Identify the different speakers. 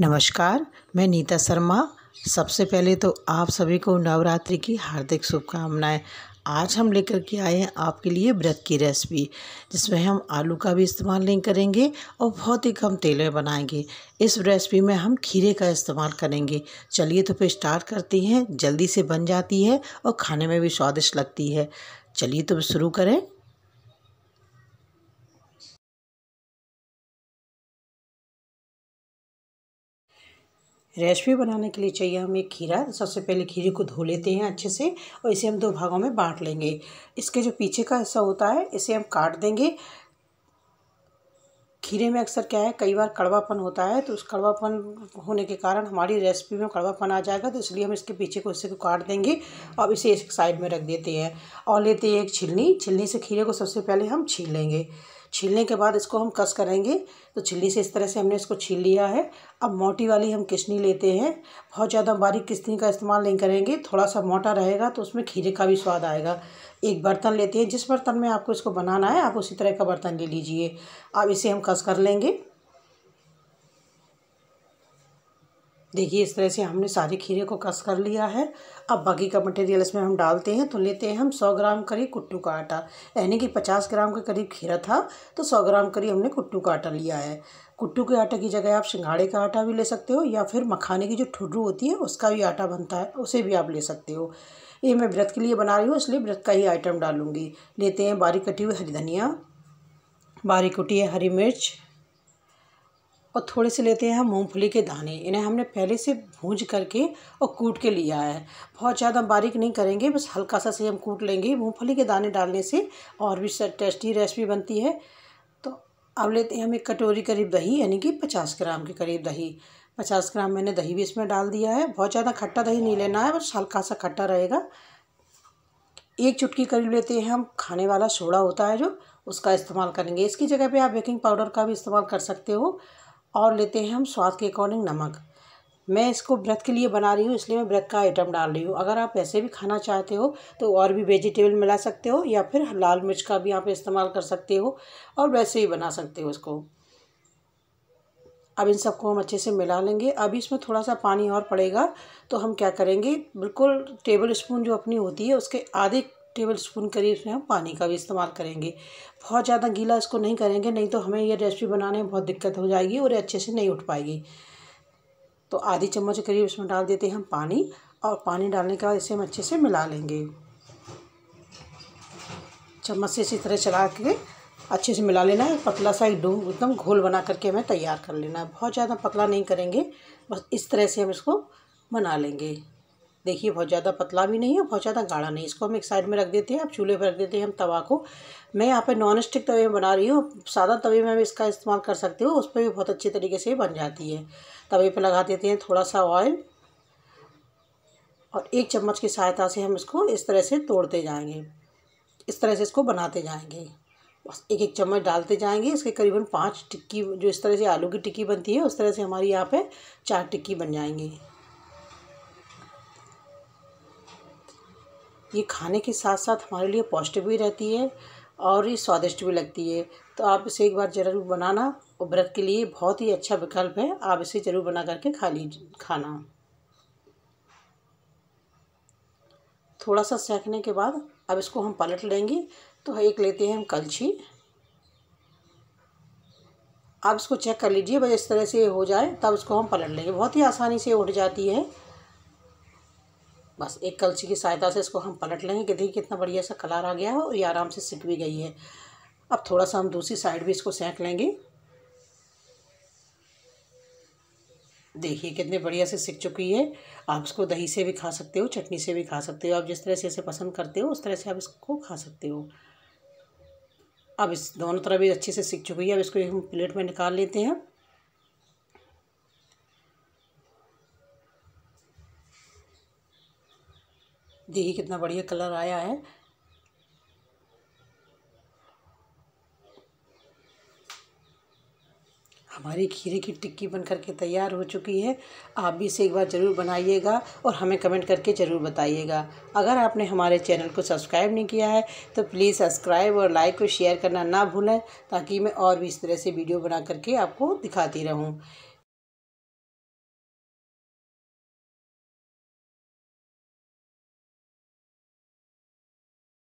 Speaker 1: नमस्कार मैं नीता शर्मा सबसे पहले तो आप सभी को नवरात्रि की हार्दिक शुभकामनाएं आज हम लेकर के आए हैं आपके लिए व्रत की रेसिपी जिसमें हम आलू का भी इस्तेमाल नहीं करेंगे और बहुत ही कम तेल में बनाएंगे इस रेसिपी में हम खीरे का इस्तेमाल करेंगे चलिए तो फिर स्टार्ट करती हैं जल्दी से बन जाती है और खाने में भी स्वादिष्ट लगती है चलिए तो शुरू करें रेसिपी बनाने के लिए चाहिए हमें खीरा सबसे पहले खीरे को धो लेते हैं अच्छे से और इसे हम दो भागों में बांट लेंगे इसके जो पीछे का हिस्सा होता है इसे हम काट देंगे खीरे में अक्सर क्या है कई बार कड़वापन होता है तो उस कड़वापन होने के कारण हमारी रेसिपी में कड़वापन आ जाएगा तो इसलिए हम इसके पीछे को हिस्से को काट देंगे और इसे एक साइड में रख देते हैं और लेते हैं एक छिलनी छिलनी से खीरे को सबसे पहले हम छील लेंगे छीलने के बाद इसको हम कस करेंगे तो छिलनी से इस तरह से हमने इसको छील लिया है अब मोटी वाली हम किशनी लेते हैं बहुत ज़्यादा बारीक किशनी का इस्तेमाल नहीं करेंगे थोड़ा सा मोटा रहेगा तो उसमें खीरे का भी स्वाद आएगा एक बर्तन लेते हैं जिस बर्तन में आपको इसको बनाना है आप उसी तरह का बर्तन ले लीजिए अब इसे हम कस कर लेंगे देखिए इस तरह से हमने सारे खीरे को कस कर लिया है अब बाकी का मटेरियल इसमें हम डालते हैं तो लेते हैं हम सौ ग्राम करीब कुट्टू का आटा यानी कि पचास ग्राम के करीब खीरा था तो सौ ग्राम करीब हमने कुट्टू का आटा लिया है कुट्टू के आटे की जगह आप सिंघाड़े का आटा भी ले सकते हो या फिर मखाने की जो ठुड्रू होती है उसका भी आटा बनता है उसे भी आप ले सकते हो ये मैं व्रत के लिए बना रही हूँ इसलिए व्रत का ही आइटम डालूंगी लेते हैं बारीक कटी हुई हरी धनिया बारीक कुटी है हरी मिर्च और थोड़े से लेते हैं हम मूँगफली के दाने इन्हें हमने पहले से भूज करके और कूट के लिया है बहुत ज़्यादा बारीक नहीं करेंगे बस हल्का सा से हम कूट लेंगे मूँगफली के दाने डालने से और भी टेस्टी रेसिपी बनती है तो अब लेते हैं हम एक कटोरी करीब दही यानी कि पचास ग्राम के करीब दही पचास ग्राम मैंने दही भी इसमें डाल दिया है बहुत ज़्यादा खट्टा दही नहीं लेना है बस हल्का सा खट्टा रहेगा एक चुटकी करीब लेते हैं हम खाने वाला सोडा होता है जो उसका इस्तेमाल करेंगे इसकी जगह पे आप बेकिंग पाउडर का भी इस्तेमाल कर सकते हो और लेते हैं हम स्वाद के अकॉर्डिंग नमक मैं इसको व्रत के लिए बना रही हूँ इसलिए मैं व्रत का आइटम डाल रही हूँ अगर आप ऐसे भी खाना चाहते हो तो और भी वेजिटेबल मिला सकते हो या फिर लाल मिर्च का भी आप इस्तेमाल कर सकते हो और वैसे ही बना सकते हो इसको अब इन सबको हम अच्छे से मिला लेंगे अब इसमें थोड़ा सा पानी और पड़ेगा तो हम क्या करेंगे बिल्कुल टेबल स्पून जो अपनी होती है उसके आधे टेबल स्पून करीब इसमें हम पानी का भी इस्तेमाल करेंगे बहुत ज़्यादा गीला इसको नहीं करेंगे नहीं तो हमें ये रेसिपी बनाने में बहुत दिक्कत हो जाएगी और अच्छे से नहीं उठ पाएगी तो आधी चम्मच के करीब इसमें डाल देते हैं हम पानी और पानी डालने के बाद इसे हम अच्छे से मिला लेंगे चम्मच से इसी तरह चला के अच्छे से मिला लेना है पतला सा एक डूब एकदम घोल बना करके हमें तैयार कर लेना है बहुत ज़्यादा पतला नहीं करेंगे बस इस तरह से हम इसको बना लेंगे देखिए बहुत ज़्यादा पतला भी नहीं है बहुत ज़्यादा गाढ़ा नहीं इसको हम एक साइड में रख देते हैं अब चूल्हे पर रख देते हैं हम तवा को मैं यहाँ पर नॉन स्टिक तवे में बना रही हूँ सादा तवे में हम इसका इस्तेमाल कर सकते हो उस पर भी बहुत अच्छे तरीके से बन जाती है तवे पर लगा देते हैं थोड़ा सा ऑयल और एक चम्मच की सहायता से हम इसको इस तरह से तोड़ते जाएंगे इस तरह से इसको बनाते जाएंगे एक एक चम्मच डालते जाएंगे इसके करीबन पाँच टिक्की जो इस तरह से आलू की टिक्की बनती है उस तरह से हमारी यहाँ पे चार टिक्की बन जाएंगी ये खाने के साथ साथ हमारे लिए पौष्टिक भी रहती है और ये स्वादिष्ट भी लगती है तो आप इसे एक बार ज़रूर बनाना और व्रत के लिए बहुत ही अच्छा विकल्प है आप इसे ज़रूर बना करके खा लीजिए खाना थोड़ा सा सेकने के बाद अब इसको हम पलट लेंगे तो एक लेते हैं हम कलछी आप इसको चेक कर लीजिए भाई इस तरह से हो जाए तब इसको हम पलट लेंगे बहुत ही आसानी से उठ जाती है बस एक कलची की सहायता से इसको हम पलट लेंगे कि देखिए कितना बढ़िया सा कलर आ गया है और ये आराम से सिक भी गई है अब थोड़ा सा हम दूसरी साइड भी इसको सेंक लेंगे देखिए कितने बढ़िया से सीख चुकी है आप इसको दही से भी खा सकते हो चटनी से भी खा सकते हो आप जिस तरह से इसे पसंद करते हो उस तरह से आप इसको खा सकते हो अब इस दोनों तरह भी अच्छे से सीख चुकी है अब इसको हम प्लेट में निकाल लेते हैं देखिए कितना बढ़िया कलर आया है हमारी खीरे की टिक्की बन करके तैयार हो चुकी है आप भी इसे एक बार ज़रूर बनाइएगा और हमें कमेंट करके ज़रूर बताइएगा अगर आपने हमारे चैनल को सब्सक्राइब नहीं किया है तो प्लीज़ सब्सक्राइब और लाइक और शेयर करना ना भूलें ताकि मैं और भी इस तरह से वीडियो बना करके आपको दिखाती रहूँ